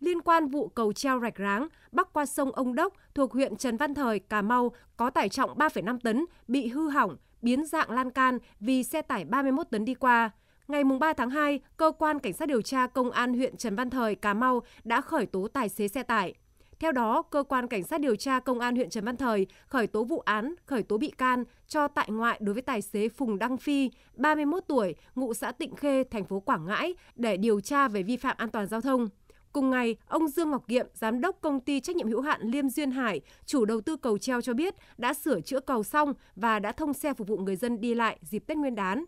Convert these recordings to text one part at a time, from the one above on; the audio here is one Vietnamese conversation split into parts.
Liên quan vụ cầu treo rạch ráng bắc qua sông Ông Đốc thuộc huyện Trần Văn Thời, Cà Mau có tải trọng 3,5 tấn bị hư hỏng, biến dạng lan can vì xe tải 31 tấn đi qua. Ngày 3 tháng 2, Cơ quan Cảnh sát điều tra Công an huyện Trần Văn Thời, Cà Mau đã khởi tố tài xế xe tải. Theo đó, Cơ quan Cảnh sát điều tra Công an huyện Trần Văn Thời khởi tố vụ án, khởi tố bị can cho tại ngoại đối với tài xế Phùng Đăng Phi, 31 tuổi, ngụ xã Tịnh Khê, thành phố Quảng Ngãi để điều tra về vi phạm an toàn giao thông. Cùng ngày, ông Dương Ngọc Kiệm, giám đốc công ty trách nhiệm hữu hạn Liêm Duyên Hải, chủ đầu tư cầu treo cho biết đã sửa chữa cầu xong và đã thông xe phục vụ người dân đi lại dịp Tết Nguyên đán.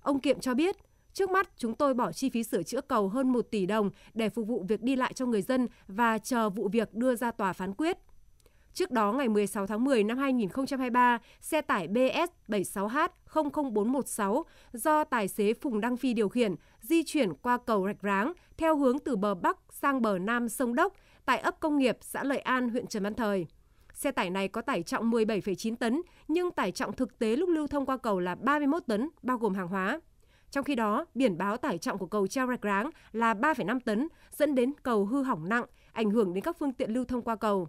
Ông Kiệm cho biết, trước mắt chúng tôi bỏ chi phí sửa chữa cầu hơn 1 tỷ đồng để phục vụ việc đi lại cho người dân và chờ vụ việc đưa ra tòa phán quyết. Trước đó ngày 16 tháng 10 năm 2023, xe tải BS 76H00416 do tài xế Phùng Đăng Phi điều khiển di chuyển qua cầu Rạch Ráng theo hướng từ bờ Bắc sang bờ Nam sông Đốc tại ấp công nghiệp xã Lợi An, huyện Trần Văn Thời. Xe tải này có tải trọng 17,9 tấn, nhưng tải trọng thực tế lúc lưu thông qua cầu là 31 tấn, bao gồm hàng hóa. Trong khi đó, biển báo tải trọng của cầu treo rạch ráng là 3,5 tấn, dẫn đến cầu hư hỏng nặng, ảnh hưởng đến các phương tiện lưu thông qua cầu.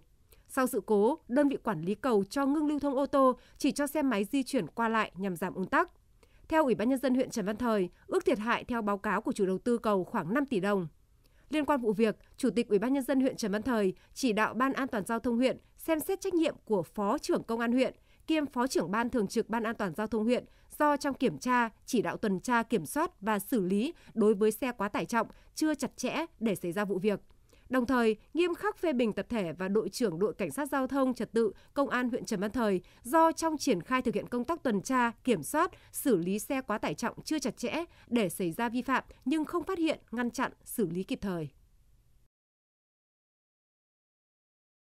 Sau sự cố, đơn vị quản lý cầu cho ngưng lưu thông ô tô, chỉ cho xe máy di chuyển qua lại nhằm giảm ùn tắc. Theo Ủy ban nhân dân huyện Trần Văn Thời, ước thiệt hại theo báo cáo của chủ đầu tư cầu khoảng 5 tỷ đồng. Liên quan vụ việc, Chủ tịch Ủy ban nhân dân huyện Trần Văn Thời chỉ đạo Ban An toàn giao thông huyện xem xét trách nhiệm của Phó trưởng Công an huyện kiêm Phó trưởng Ban thường trực Ban An toàn giao thông huyện do trong kiểm tra, chỉ đạo tuần tra kiểm soát và xử lý đối với xe quá tải trọng chưa chặt chẽ để xảy ra vụ việc. Đồng thời, nghiêm khắc phê bình tập thể và đội trưởng đội cảnh sát giao thông trật tự công an huyện Trần Văn Thời do trong triển khai thực hiện công tác tuần tra, kiểm soát, xử lý xe quá tải trọng chưa chặt chẽ để xảy ra vi phạm nhưng không phát hiện, ngăn chặn, xử lý kịp thời.